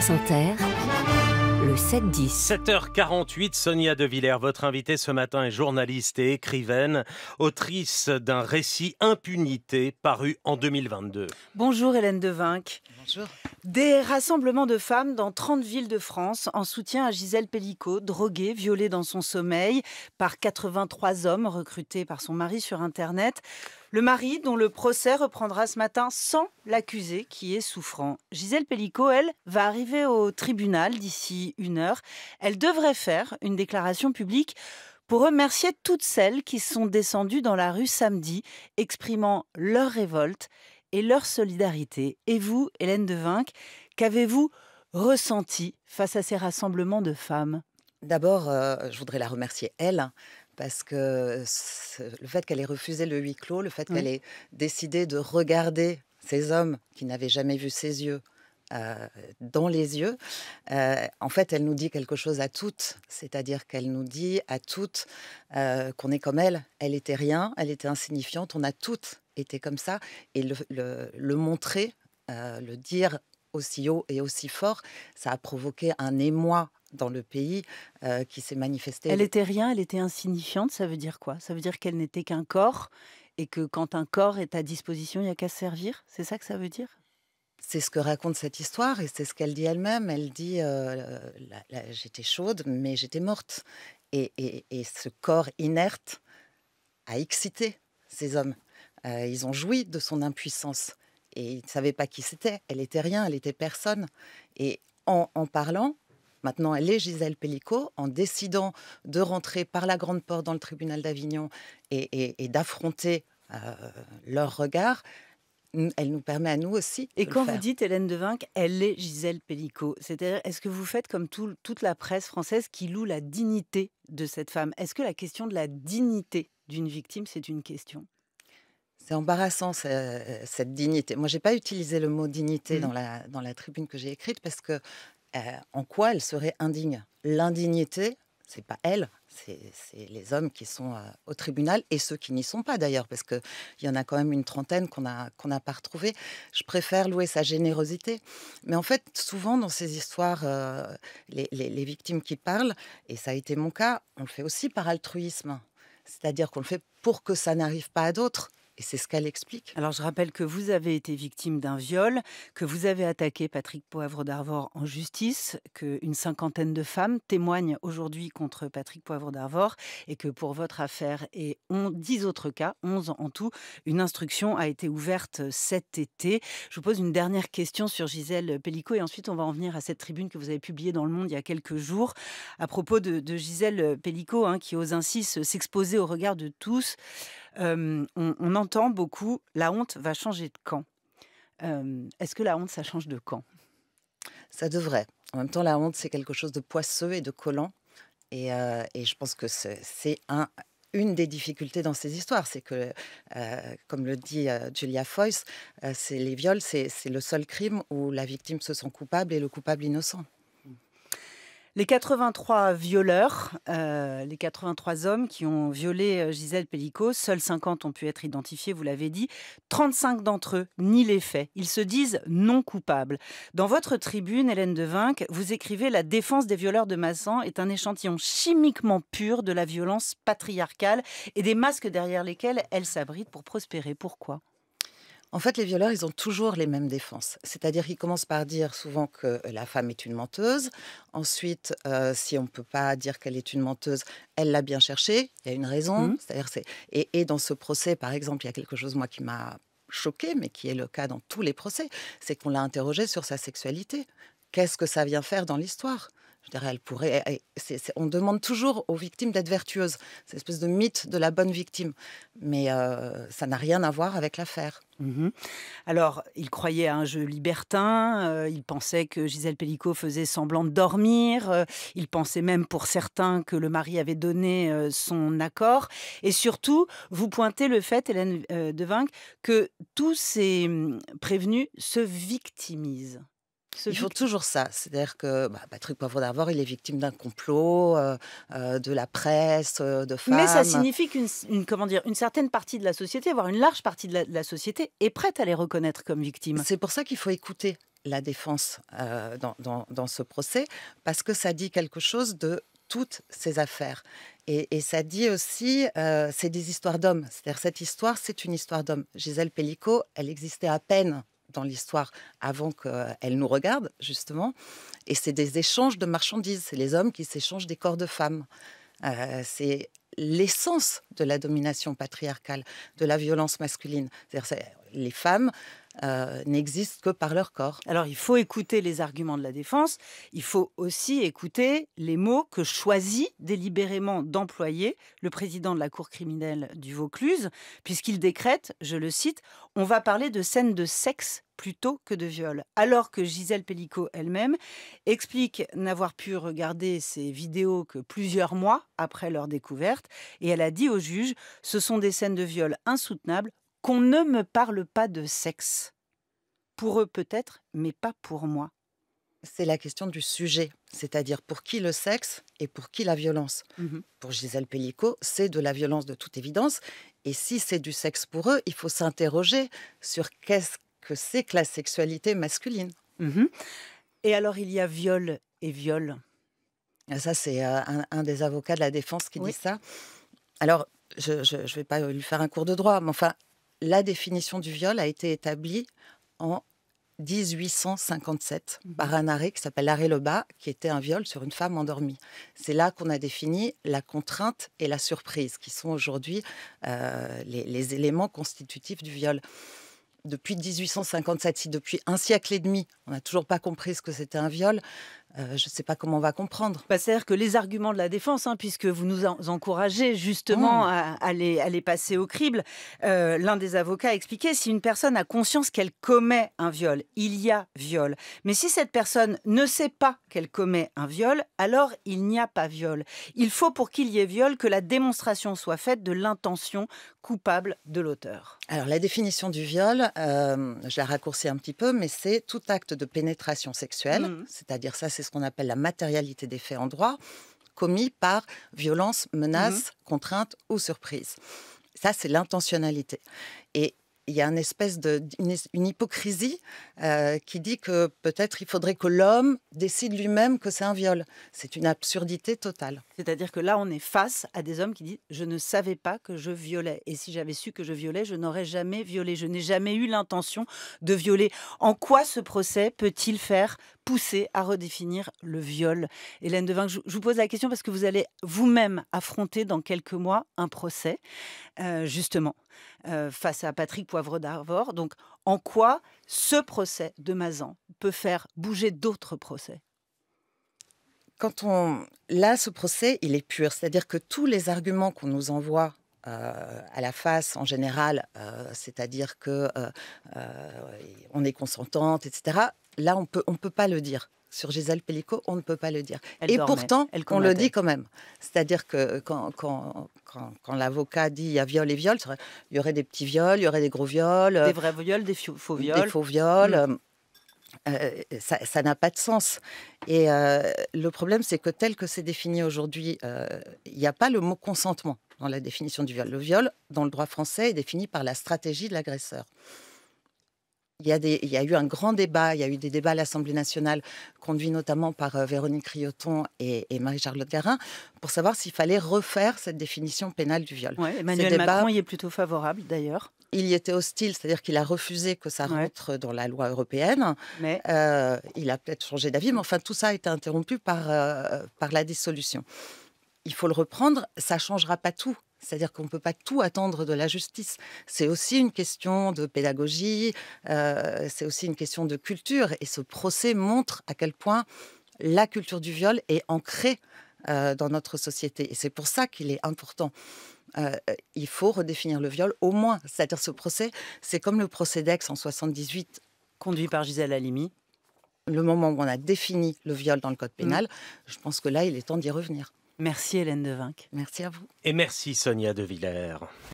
France Inter. Le 7-10. 7h48, Sonia De votre invitée ce matin est journaliste et écrivaine, autrice d'un récit Impunité paru en 2022. Bonjour Hélène Devinck. Des rassemblements de femmes dans 30 villes de France en soutien à Gisèle Pellicot, droguée, violée dans son sommeil par 83 hommes recrutés par son mari sur Internet. Le mari dont le procès reprendra ce matin sans l'accusé qui est souffrant. Gisèle Pellicot, elle, va arriver au tribunal d'ici une heure. Elle devrait faire une déclaration publique pour remercier toutes celles qui sont descendues dans la rue samedi, exprimant leur révolte et leur solidarité. Et vous, Hélène Devinck, qu'avez-vous ressenti face à ces rassemblements de femmes D'abord, euh, je voudrais la remercier, elle, parce que le fait qu'elle ait refusé le huis clos, le fait qu'elle ait décidé de regarder ces hommes qui n'avaient jamais vu ses yeux euh, dans les yeux, euh, en fait, elle nous dit quelque chose à toutes, c'est-à-dire qu'elle nous dit à toutes qu'on est comme elle, elle était rien, elle était insignifiante, on a toutes était comme ça et le, le, montrer, euh, le dire aussi haut et aussi fort, ça a provoqué un émoi dans le pays euh, qui s'est manifesté. Elle était rien, elle était insignifiante, ça veut dire quoi Ça veut dire qu'elle n'était qu'un corps et que quand un corps est à disposition, il n'y a qu'à servir C'est ça que ça veut dire c'est ce que raconte cette histoire et c'est ce qu'elle dit elle-même. Elle dit euh, J'étais chaude, mais j'étais morte. Et, et, et ce corps inerte a excité ces hommes. Euh, ils ont joui de son impuissance et ils ne savaient pas qui c'était. Elle était rien, elle était personne. Et en, parlant, maintenant elle est Gisèle Pellicot, en décidant de rentrer par la grande porte dans le tribunal d'Avignon et, d'affronter euh, leur regard, elle nous permet à nous aussi. Et quand vous dites Hélène de elle est Gisèle Pellicot. C'est-à-dire, est-ce que vous faites comme toute la presse française qui loue la dignité de cette femme Est-ce que la question de la dignité d'une victime, c'est une question c'est embarrassant cette dignité. Moi, j'ai pas utilisé le mot dignité dans mmh. la dans la tribune que j'ai écrite parce que euh, en quoi elle serait indigne L'indignité, c'est pas elle, c'est les hommes qui sont euh, au tribunal et ceux qui n'y sont pas d'ailleurs, parce qu'il y en a quand même une trentaine qu'on n'a qu'on pas retrouvé. Je préfère louer sa générosité. Mais en fait, souvent dans ces histoires, euh, les, les, victimes qui parlent, et ça a été mon cas, on le fait aussi par altruisme. C'est-à-dire qu'on le fait pour que ça n'arrive pas à d'autres. Et c'est ce qu'elle explique. Alors je rappelle que vous avez été victime d'un viol, que vous avez attaqué Patrick Poivre d'Arvor en justice, que une cinquantaine de femmes témoignent aujourd'hui contre Patrick Poivre d'Arvor et que pour votre affaire et on, 10 autres cas, 11 en tout, une instruction a été ouverte cet été. Je vous pose une dernière question sur Gisèle Pellicot et ensuite on va en venir à cette tribune que vous avez publiée dans Le Monde il y a quelques jours à propos de, Gisèle Pellicot hein, qui ose ainsi s'exposer au regard de tous on, entend beaucoup la honte va changer de camp. Est-ce que la honte, ça change de camp Ça devrait. En même temps, la honte, c'est quelque chose de poisseux et de collant. Et, euh, je pense que c'est une des difficultés dans ces histoires, c'est que, euh, comme le dit euh, Julia Foyce, c'est les viols, c'est le seul crime où la victime se sent coupable et le coupable innocent. Les 83 violeurs, euh, les 83 hommes qui ont violé euh, Gisèle Pellico, seuls 50 ont pu être identifiés, vous l'avez dit. 35 d'entre eux nient les faits. Ils se disent non coupables. Dans votre tribune, Hélène Devinck, vous écrivez La défense des violeurs de Massan est un échantillon chimiquement pur de la violence patriarcale et des masques derrière lesquels elle s'abrite pour prospérer. Pourquoi en fait, les violeurs, ils ont toujours les mêmes défenses. C'est-à-dire qu'ils commencent par dire souvent que euh, la femme est une menteuse. Ensuite, euh, si on ne peut pas dire qu'elle est une menteuse, elle l'a bien cherchée. Il y a une raison. Mmh. et, dans ce procès, par exemple, il y a quelque chose moi qui m'a choqué, mais qui est le cas dans tous les procès, c'est qu'on l'a interrogée sur sa sexualité. Qu'est-ce que ça vient faire dans l'histoire je elle pourrait. Eh, eh, on demande toujours aux victimes d'être vertueuses. C'est espèce de mythe de la bonne victime. Mais euh, ça n'a rien à voir avec l'affaire. Mhm. Alors, il croyait à un jeu libertin, euh, il pensait que Gisèle Pellicot faisait semblant de dormir, euh, il pensait même pour certains que le mari avait donné son accord. Et surtout, vous pointez le fait, Hélène Devinck, que tous ces hum, prévenus se victimisent. Il faut toujours ça. C'est-à-dire que bah, Patrick Poivre d'Arvor, il est victime d'un complot, euh, euh, de la presse, euh, de femmes. Mais ça signifie qu'une comment dire, une certaine partie de la société, voire une large partie de la, société, est prête à les reconnaître comme victimes. C'est pour ça qu'il faut écouter la défense dans, ce procès, parce que ça dit quelque chose de toutes ces affaires. Et, ça dit aussi, c'est des histoires d'hommes. C'est-à-dire cette histoire, c'est une histoire d'hommes. Gisèle Pellico, elle existait à peine dans l'histoire avant qu'elle nous regarde, justement. Et c'est des échanges de marchandises. C'est les hommes qui s'échangent des corps de femmes. Euh, c'est l'essence de la domination patriarcale, de la violence masculine. cest les femmes euh, n'existent que par leur corps. Alors il faut écouter les arguments de la défense, il faut aussi écouter les mots que choisit délibérément d'employer le président de la Cour criminelle du Vaucluse, puisqu'il décrète, je le cite, on va parler de scènes de sexe plutôt que de viol. Alors que Gisèle Pellicot elle-même explique n'avoir pu regarder ces vidéos que plusieurs mois après leur découverte, et elle a dit au juge, ce sont des scènes de viol insoutenables, qu'on ne me parle pas de sexe. Pour eux peut-être, mais pas pour moi. C'est la question du sujet, c'est-à-dire pour qui le sexe et pour qui la violence. Mmh pour Gisèle Pellicot, c'est de la violence de toute évidence. Et si c'est du sexe pour eux, il faut s'interroger sur qu'est-ce que c'est que la sexualité masculine. Mmh et alors, il y a viol et viol. Ah, ça, c'est euh, un, des avocats de la défense qui dit ça. Alors, je ne vais pas lui faire un cours de droit, mais enfin, la définition du viol a été établie en 1857 mmh par un arrêt qui s'appelle l'arrêt bas, qui était un viol sur une femme endormie. C'est là qu'on a défini la contrainte et la surprise, qui sont aujourd'hui euh, les, éléments constitutifs du viol depuis 1857, si depuis un siècle et demi, on n'a toujours pas compris ce que c'était un viol, euh, je ne sais pas comment on va comprendre. Bah, c'est-à-dire que les arguments de la défense, hein, puisque vous nous encouragez justement mm. à, les, passer au crible, euh, l'un des avocats a expliqué, si une personne a conscience qu'elle commet un viol, il y a viol. Mais si cette personne ne sait pas qu'elle commet un viol, alors il n'y a pas viol. Il faut pour qu'il y ait viol que la démonstration soit faite de l'intention coupable de l'auteur. Alors la définition du viol, euh, je la raccourcis un petit peu, mais c'est tout acte de pénétration sexuelle, mm. c'est-à-dire ça c'est ce qu'on appelle la matérialité des faits en droit, commis par violence, mmh menace, contrainte ou surprise. Ça, c'est l'intentionnalité. Et il y a une espèce de hypocrisie euh, qui dit que peut-être il faudrait que l'homme décide lui-même que c'est un viol. C'est une absurdité totale. C'est-à-dire que là, on est face à des hommes qui disent je ne savais pas que je violais et si j'avais su que je violais, je n'aurais jamais violé. Je n'ai jamais eu l'intention de violer. En quoi ce procès peut-il faire poussé à redéfinir le viol. Hélène Devin, je vous pose la question parce que vous allez vous-même affronter dans quelques mois un procès, euh, justement, euh, face à Patrick Poivre d'Arvor. Donc, en quoi ce procès de Mazan peut faire bouger d'autres procès quand on... Là, ce procès, il est pur. C'est-à-dire que tous les arguments qu'on nous envoie euh, à la face en général, euh, c'est-à-dire que euh, on est consentante, etc. Là, on peut, on peut pas le dire. Sur Gisèle Pellico, on ne peut pas le dire. Et pourtant, on le dit quand même. C'est-à-dire que quand, l'avocat dit il y a viol et viol, il y aurait des petits viols, il y aurait des gros viols. Des vrais viols, des faux viols. Des faux viols. Mm. ça n'a pas de sens. Et le problème, c'est que tel que c'est défini aujourd'hui, il n'y a pas le mot consentement dans la définition du viol. Le viol, dans le droit français, est défini par la stratégie de l'agresseur. Il y, a des, il y, eu un grand débat, il y a eu des débats à l'Assemblée nationale, conduits notamment par euh, Véronique Crioton et, Marie-Charlotte Garin, pour savoir s'il fallait refaire cette définition pénale du viol. Emmanuel débat, Macron y est plutôt favorable d'ailleurs. Il y était hostile, c'est-à-dire qu'il a refusé que ça rentre dans la loi européenne. Euh, il a peut-être changé d'avis, mais enfin tout ça a été interrompu par, euh, par la dissolution il faut le reprendre, ça changera pas tout. C'est-à-dire qu'on ne peut pas tout attendre de la justice. C'est aussi une question de pédagogie, euh, c'est aussi une question de culture. Et ce procès montre à quel point la culture du viol est ancrée euh, dans notre société. Et c'est pour ça qu'il est important. Euh, il faut redéfinir le viol au moins. C'est-à-dire ce procès, c'est comme le procès d'Aix en 78. Conduit par Gisèle Halimi. Le moment où on a défini le viol dans le code pénal, mm. je pense que là, il est temps d'y revenir. Merci Hélène Devinck. Merci à vous. Et merci Sonia De Villers.